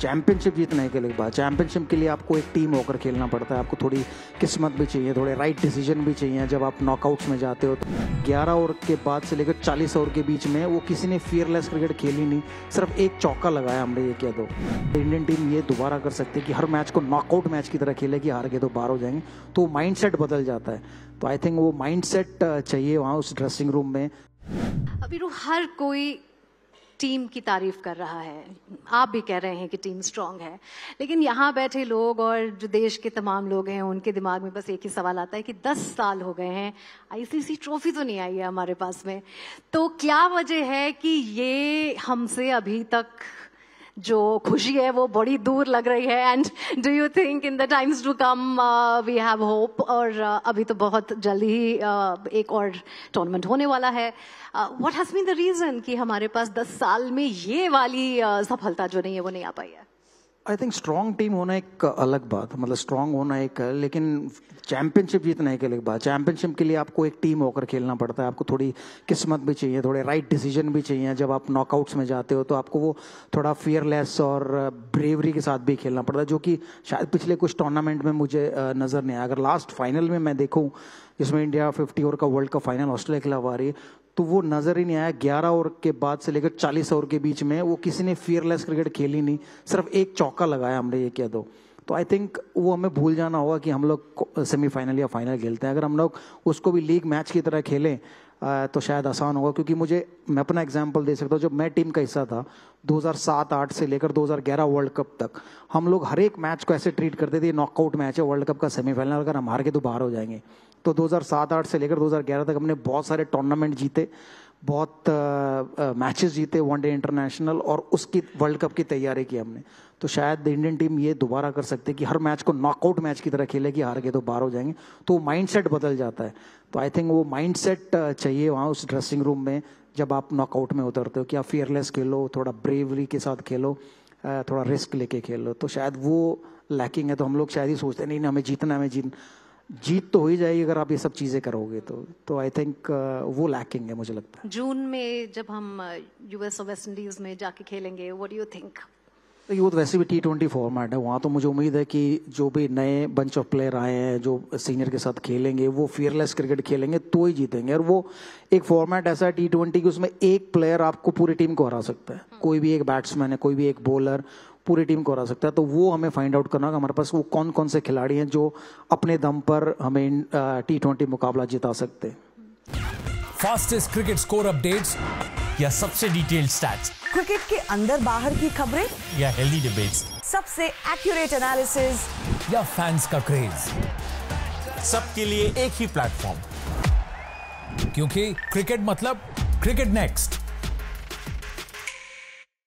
Championship जीतने के लिए बात चैंपियनशिप के लिए आपको एक टीम होकर खेलना पड़ता है आपको थोड़ी किस्मत भी चाहिए थोड़े राइट डिसीजन भी चाहिए जब आप नॉकआउट्स में जाते हो तो ग्यारह ओवर के बाद से लेकर चालीस ओवर के बीच में वो किसी ने फियरलेस क्रिकेट खेली नहीं सिर्फ एक चौका लगाया हमने ये क्या दो इंडियन टीम ये दोबारा कर सकती है कि हर मैच को नॉकआउट मैच की तरह खेलेगी हार के तो बाहर हो जाएंगे तो माइंड बदल जाता है तो आई थिंक वो माइंड चाहिए वहाँ उस ड्रेसिंग रूम में अभी तो हर कोई टीम की तारीफ कर रहा है आप भी कह रहे हैं कि टीम स्ट्रांग है लेकिन यहाँ बैठे लोग और जो देश के तमाम लोग हैं उनके दिमाग में बस एक ही सवाल आता है कि दस साल हो गए हैं आईसीसी ट्रॉफी तो नहीं आई है हमारे पास में तो क्या वजह है कि ये हमसे अभी तक जो खुशी है वो बड़ी दूर लग रही है and do you think in the times to come we have hope और uh, अभी तो बहुत जल्दी ही uh, एक और टूर्नामेंट होने वाला है what has been the reason कि हमारे पास 10 साल में ये वाली uh, सफलता जो नहीं है वो नहीं आ पाई है आई थिंक स्ट्रांग टीम होना एक अलग बात मतलब स्ट्रांग होना एक लेकिन चैंपियनशिप जीतना एक अलग बात चैंपियनशिप के लिए आपको एक टीम होकर खेलना पड़ता है आपको थोड़ी किस्मत भी चाहिए थोड़े राइट डिसीजन भी चाहिए जब आप नॉकआउट्स में जाते हो तो आपको वो थोड़ा फियरलेस और ब्रेवरी के साथ भी खेलना पड़ता है जो कि शायद पिछले कुछ टूर्नामेंट में मुझे नज़र नहीं आया अगर लास्ट फाइनल में मैं देखूँ जिसमें इंडिया फिफ्टी ओवर का वर्ल्ड कप फाइनल ऑस्ट्रेलिया के खिलाफ आ रही है तो वो नज़र ही नहीं आया ग्यारह ओवर के बाद से लेकर चालीस ओवर के बीच में वो किसी ने फियरलेस क्रिकेट खेली नहीं सिर्फ एक चौका लगाया हमने ये कह दो तो आई थिंक वो हमें भूल जाना होगा कि हम लोग सेमीफाइनल या फाइनल खेलते हैं अगर हम लोग उसको भी लीग मैच की तरह खेलें तो शायद आसान होगा क्योंकि मुझे मैं अपना एग्जाम्पल दे सकता हूँ जब मैं टीम का हिस्सा था 2007-8 से लेकर 2011 वर्ल्ड कप तक हम लोग हर एक मैच को ऐसे ट्रीट करते थे नॉकआउट मैच है वर्ल्ड कप का सेमीफाइनल अगर हम हार के तो बाहर हो जाएंगे तो 2007-8 से लेकर 2011 तक हमने बहुत सारे टूर्नामेंट जीते बहुत मैचेस जीते वनडे इंटरनेशनल और उसकी वर्ल्ड कप की तैयारी की हमने तो शायद इंडियन टीम ये दोबारा कर सकते कि हर मैच को नॉकआउट मैच की तरह खेलेगी हार के तो बाहर हो जाएंगे तो माइंडसेट बदल जाता है तो आई थिंक वो माइंडसेट चाहिए वहाँ उस ड्रेसिंग रूम में जब आप नॉकआउट में उतरते हो कि आप फियरलेस खेलो थोड़ा ब्रेवरी के साथ खेलो थोड़ा रिस्क लेके खेलो तो शायद वो लैकिंग है तो हम लोग शायद ही सोचते हैं नहीं हमें जीतना हमें जीतना जीत तो हो ही जाएगी अगर आप ये सब चीज़ें करोगे तो तो आई थिंक uh, वो लैकिंग है मुझे लगता है जून में जब हम यूएस uh, और वेस्ट इंडीज में जाके खेलेंगे व्हाट डू यू थिंक ये वो तो वैसे भी टी ट्वेंटी फॉर्मेट है वहाँ तो मुझे उम्मीद है कि जो भी नए बंच ऑफ प्लेयर आए हैं जो सीनियर के साथ खेलेंगे वो फियरलेस क्रिकेट खेलेंगे तो ही जीतेंगे और वो एक फॉर्मेट ऐसा है टी ट्वेंटी कि उसमें एक प्लेयर आपको पूरी टीम को हरा सकता है हम्म। कोई भी एक बैट्समैन है कोई भी एक बॉलर पूरी टीम को हरा सकता है तो वो हमें फाइंड आउट करना होगा हमारे पास वो कौन कौन से खिलाड़ी हैं जो अपने दम पर हमें टी ट्वेंटी मुकाबला जिता सकते फास्टेस्ट क्रिकेट स्कोर अपडेट्स या सबसे डिटेल्ड स्टैट्स क्रिकेट के अंदर बाहर की खबरें या हेल्दी डिबेट्स सबसे एक्यूरेट एनालिसिस या फैंस का क्रेज सबके लिए एक ही प्लेटफॉर्म क्योंकि क्रिकेट मतलब क्रिकेट नेक्स्ट